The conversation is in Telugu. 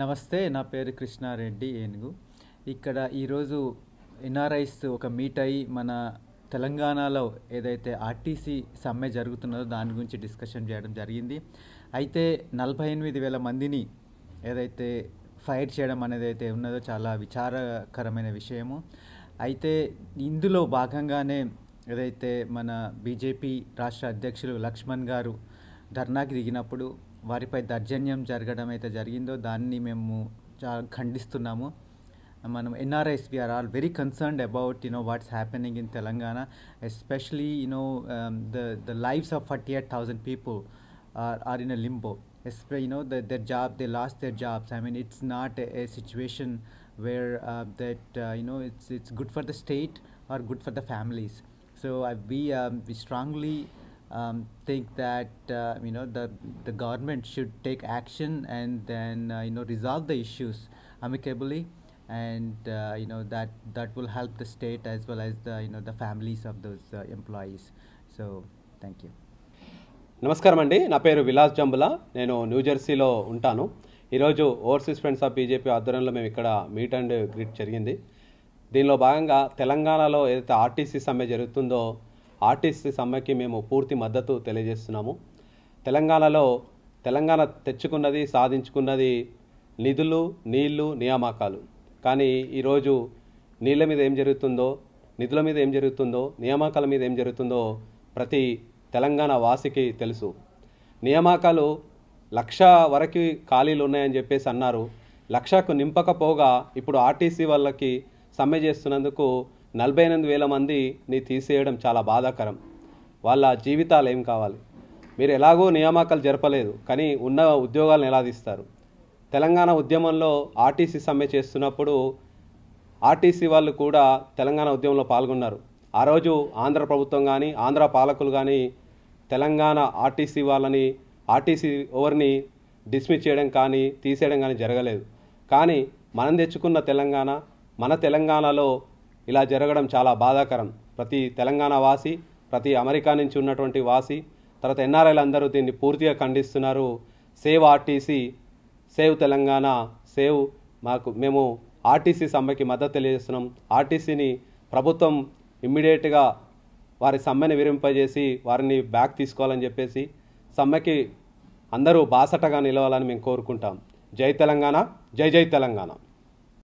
నమస్తే నా పేరు కృష్ణారెడ్డి ఏనుగు ఇక్కడ ఈరోజు ఎన్ఆర్ఐస్ ఒక మీట్ అయ్యి మన తెలంగాణలో ఏదైతే ఆర్టీసీ సమ్మె జరుగుతున్నదో దాని గురించి డిస్కషన్ చేయడం జరిగింది అయితే నలభై ఎనిమిది వేల మందిని ఏదైతే ఫైర్ చేయడం అనేది అయితే ఉన్నదో చాలా విచారకరమైన విషయము అయితే ఇందులో భాగంగానే ఏదైతే మన బీజేపీ రాష్ట్ర అధ్యక్షులు లక్ష్మణ్ గారు ధర్నాకి దిగినప్పుడు వారిపై దర్జన్యం జరగడం అయితే జరిగిందో దాన్ని మేము ఖండిస్తున్నాము మనం NRIs we are are very concerned about you know what's happening in Telangana especially you know the the lifes of forty eight thousand people are are in a limbo espe you know the their job they lost their jobs I mean it's not a situation where that you know it's it's good for the state or good for the families so I be we strongly um, think that uh, you know the the government should take action and then uh, you know resolve the issues amicably, and uh, you know that that will help the state as well as the you know the families of those uh, employees. So thank you. నమస్కారం అండి నా పేరు విలాస్ జంబుల నేను న్యూజెర్సీలో ఉంటాను ఈరోజు ఓవర్సీస్ ఫ్రెండ్స్ ఆఫ్ బీజేపీ ఆధ్వర్యంలో మేము ఇక్కడ మీట్ అండ్ గ్రిట్ జరిగింది దీనిలో భాగంగా తెలంగాణలో ఏదైతే ఆర్టీసీ సమ్మె జరుగుతుందో ఆర్టీసీ సమ్మెకి మేము పూర్తి మద్దతు తెలియజేస్తున్నాము తెలంగాణలో తెలంగాణ తెచ్చుకున్నది సాధించుకున్నది నిధులు నీళ్లు నియామకాలు కానీ ఈరోజు నీళ్ళ మీద ఏం జరుగుతుందో నిధుల మీద ఏం జరుగుతుందో నియామకాల మీద ఏం జరుగుతుందో ప్రతి తెలంగాణ వాసికి తెలుసు నియామకాలు లక్ష వరకు ఖాళీలు ఉన్నాయని చెప్పేసి అన్నారు లక్షకు నింపకపోగా ఇప్పుడు ఆర్టీసీ వాళ్ళకి సమ్మె చేస్తున్నందుకు నలభై ఎనిమిది వేల మందిని తీసేయడం చాలా బాధాకరం వాళ్ళ జీవితాలు ఏం కావాలి మీరు ఎలాగో నియామకాలు జరపలేదు కానీ ఉన్న ఉద్యోగాలను ఎలా తీస్తారు తెలంగాణ ఉద్యమంలో ఆర్టీసీ సమ్మె చేస్తున్నప్పుడు ఆర్టీసీ వాళ్ళు కూడా తెలంగాణ ఉద్యమంలో పాల్గొన్నారు ఆ రోజు ఆంధ్ర ప్రభుత్వం కానీ ఆంధ్ర పాలకులు కానీ తెలంగాణ ఆర్టీసీ వాళ్ళని ఆర్టీసీ ఓవర్ని డిస్మిస్ చేయడం కానీ తీసేయడం కానీ జరగలేదు కానీ మనం తెచ్చుకున్న తెలంగాణ మన తెలంగాణలో ఇలా జరగడం చాలా బాధాకరం ప్రతి తెలంగాణ వాసి ప్రతి అమెరికా నుంచి ఉన్నటువంటి వాసి తర్వాత ఎన్ఆర్ఐలు అందరూ దీన్ని పూర్తిగా ఖండిస్తున్నారు save RTC save Telangana save మాకు మేము ఆర్టీసీ సమ్మెకి మద్దతు తెలియజేస్తున్నాం ఆర్టీసీని ప్రభుత్వం ఇమ్మీడియట్గా వారి సమ్మెని విరింపజేసి వారిని బ్యాక్ తీసుకోవాలని చెప్పేసి సమ్మెకి అందరూ బాసటగా నిలవాలని మేము కోరుకుంటాం జై తెలంగాణ జై జై తెలంగాణ